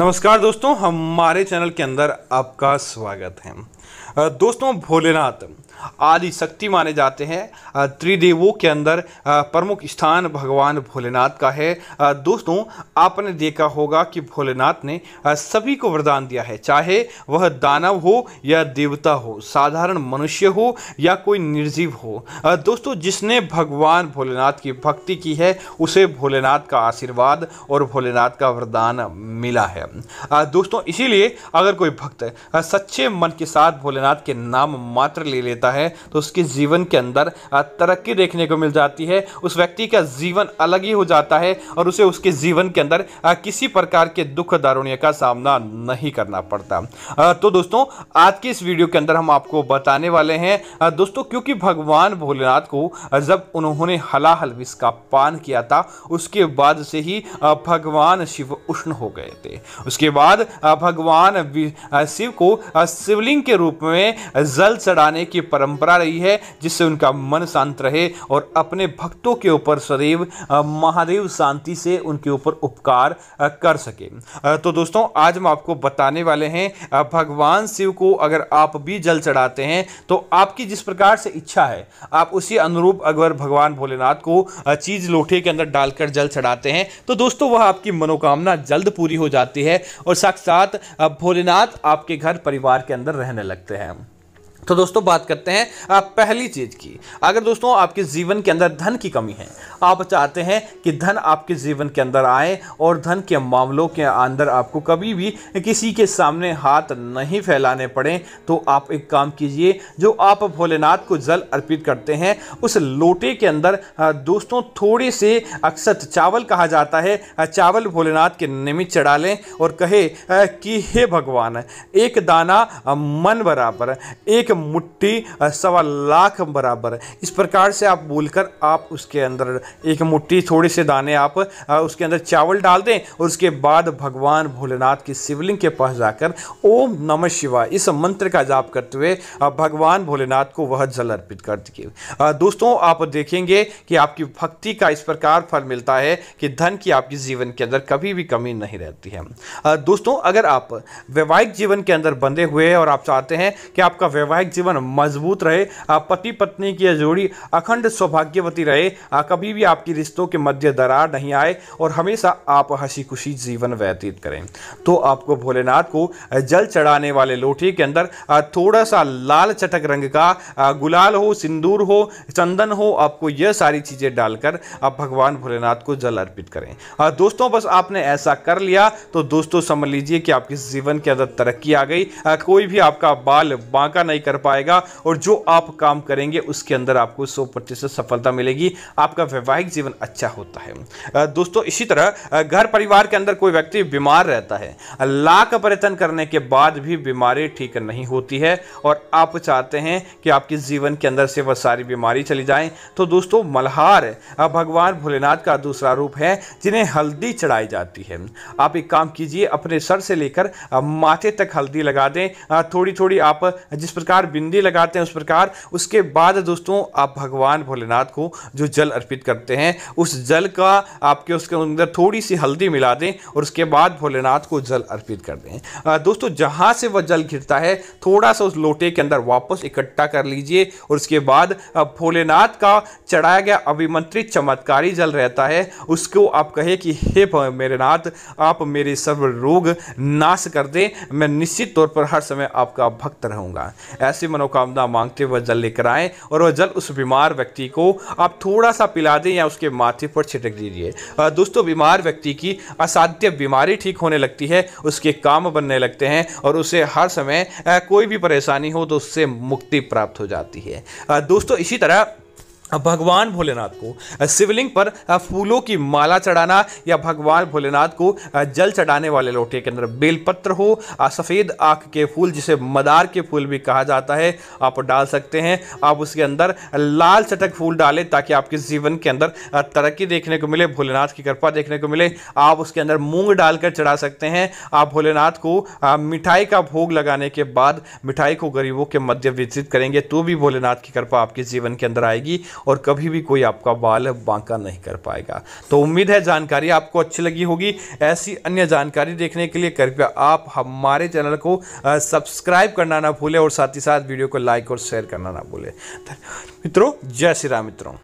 नमस्कार दोस्तों हमारे चैनल के अंदर आपका स्वागत है दोस्तों भोलेनाथ आदि शक्ति माने जाते हैं त्रिदेवों के अंदर प्रमुख स्थान भगवान भोलेनाथ का है दोस्तों आपने देखा होगा कि भोलेनाथ ने सभी को वरदान दिया है चाहे वह दानव हो या देवता हो साधारण मनुष्य हो या कोई निर्जीव हो दोस्तों जिसने भगवान भोलेनाथ की भक्ति की है उसे भोलेनाथ का आशीर्वाद और भोलेनाथ का वरदान मिला है दोस्तों इसीलिए अगर कोई भक्त सच्चे मन के साथ भोलेनाथ के नाम मात्र ले लेता है तो उसके जीवन के अंदर तरक्की देखने को मिल जाती है उस व्यक्ति का जीवन अलग ही हो जाता है और उसे उसके जीवन के अंदर किसी प्रकार के दुख दारुण्य का सामना नहीं करना पड़ता तो दोस्तों आज की इस वीडियो के अंदर हम आपको बताने वाले हैं दोस्तों क्योंकि भगवान भोलेनाथ को जब उन्होंने हलाहल विष का पान किया था उसके बाद से ही भगवान शिव उष्ण हो गए थे उसके बाद भगवान शिव को शिवलिंग के रूप रूप में जल चढ़ाने की परंपरा रही है जिससे उनका मन शांत रहे और अपने भक्तों के ऊपर सदैव महादेव शांति से उनके ऊपर उपकार कर सके तो दोस्तों आज हम आपको बताने वाले हैं भगवान शिव को अगर आप भी जल चढ़ाते हैं तो आपकी जिस प्रकार से इच्छा है आप उसी अनुरूप अगर भगवान भोलेनाथ को चीज़ लोटे के अंदर डालकर जल चढ़ाते हैं तो दोस्तों वह आपकी मनोकामना जल्द पूरी हो जाती है और साथ भोलेनाथ आपके घर परिवार के अंदर रहने लगे Damn. तो दोस्तों बात करते हैं आप पहली चीज़ की अगर दोस्तों आपके जीवन के अंदर धन की कमी है आप चाहते हैं कि धन आपके जीवन के अंदर आए और धन के मामलों के अंदर आपको कभी भी किसी के सामने हाथ नहीं फैलाने पड़े तो आप एक काम कीजिए जो आप भोलेनाथ को जल अर्पित करते हैं उस लोटे के अंदर दोस्तों थोड़े से अक्सर चावल कहा जाता है चावल भोलेनाथ के निमित्त चढ़ा लें और कहे कि हे भगवान एक दाना मन बराबर एक मुट्ठी सवा लाख बराबर है इस प्रकार से आप बोलकर आप उसके अंदर एक मुट्ठी थोड़े से दाने आप उसके अंदर चावल डाल दें और उसके बाद भगवान भोलेनाथ की शिवलिंग के पास जाकर ओम नमः शिवाय इस मंत्र का जाप करते हुए भगवान भोलेनाथ को वह जल अर्पित कर दिए दोस्तों आप देखेंगे कि आपकी भक्ति का इस प्रकार फल मिलता है कि धन की आपके जीवन के अंदर कभी भी कमी नहीं रहती है दोस्तों अगर आप वैवाहिक जीवन के अंदर बंधे हुए हैं और आप चाहते हैं कि आपका वैवाहिक वैवाहिक जीवन मजबूत रहे पति पत्नी की यह जोड़ी अखंड सौभाग्यवती रहे कभी भी आपकी रिश्तों के मध्य दरार नहीं आए और हमेशा आप हंसी खुशी जीवन व्यतीत करें तो आपको भोलेनाथ को जल चढ़ाने वाले लोटे के अंदर थोड़ा सा लाल चटक रंग का गुलाल हो सिंदूर हो चंदन हो आपको यह सारी चीज़ें डालकर आप भगवान भोलेनाथ को जल अर्पित करें और दोस्तों बस आपने ऐसा कर लिया तो दोस्तों समझ लीजिए कि आपके जीवन के अंदर तरक्की आ गई कोई भी आपका बाल बांका नहीं कर पाएगा और जो आप काम करेंगे उसके अंदर आपको सौ प्रतिशत सफलता मिलेगी आपका वैवाहिक जीवन अच्छा होता है दोस्तों इसी तरह घर परिवार के अंदर कोई व्यक्ति बीमार रहता है लाख प्रयत्न करने के बाद भी बीमारी ठीक नहीं होती है और आप चाहते हैं कि आपके जीवन के अंदर से वह सारी बीमारी चली जाए तो दोस्तों मल्हार भगवान भोलेनाथ का दूसरा रूप है जिन्हें हल्दी चढ़ाई जाती है आप एक काम कीजिए अपने सर से लेकर माथे तक हल्दी लगा दें थोड़ी थोड़ी आप जिस प्रकार प्रकार बिंदी लगाते हैं उस प्रकार उसके बाद दोस्तों आप भगवान भोलेनाथ को जो जल अर्पित करते हैं उस जल का आपके उसके अंदर थोड़ी सी हल्दी मिला दें और उसके बाद भोलेनाथ को जल अर्पित कर दें दोस्तों जहाँ से वह जल गिरता है थोड़ा सा उस लोटे के अंदर वापस इकट्ठा कर लीजिए और उसके बाद भोलेनाथ का चढ़ाया गया अभिमंत्रित चमत्कारी जल रहता है उसको आप कहे कि हे मेरे नाथ आप मेरे सर्व रोग नाश कर दें मैं निश्चित तौर पर हर समय आपका भक्त रहूँगा ऐसी मनोकामना मांगते हुए जल लेकर आए और वह जल उस बीमार व्यक्ति को आप थोड़ा सा पिला दें या उसके माथे पर छिटक दीजिए दोस्तों बीमार व्यक्ति की असाध्य बीमारी ठीक होने लगती है उसके काम बनने लगते हैं और उसे हर समय कोई भी परेशानी हो तो उससे मुक्ति प्राप्त हो जाती है दोस्तों इसी तरह भगवान भोलेनाथ को शिवलिंग पर फूलों की माला चढ़ाना या भगवान भोलेनाथ को जल चढ़ाने वाले लोटे के अंदर बेलपत्र हो सफ़ेद आँख के फूल जिसे मदार के फूल भी कहा जाता है आप डाल सकते हैं आप उसके अंदर लाल चटक फूल डालें ताकि आपके जीवन के अंदर तरक्की देखने को मिले भोलेनाथ की कृपा देखने को मिले आप उसके अंदर मूंग डालकर चढ़ा सकते हैं आप भोलेनाथ को मिठाई का भोग लगाने के बाद मिठाई को गरीबों के मध्य वितरित करेंगे तो भी भोलेनाथ की कृपा आपके जीवन के अंदर आएगी और कभी भी कोई आपका बाल बांका नहीं कर पाएगा तो उम्मीद है जानकारी आपको अच्छी लगी होगी ऐसी अन्य जानकारी देखने के लिए कृपया आप हमारे चैनल को सब्सक्राइब करना ना भूलें और साथ ही साथ वीडियो को लाइक और शेयर करना ना भूलें मित्रों जय श्री राम मित्रों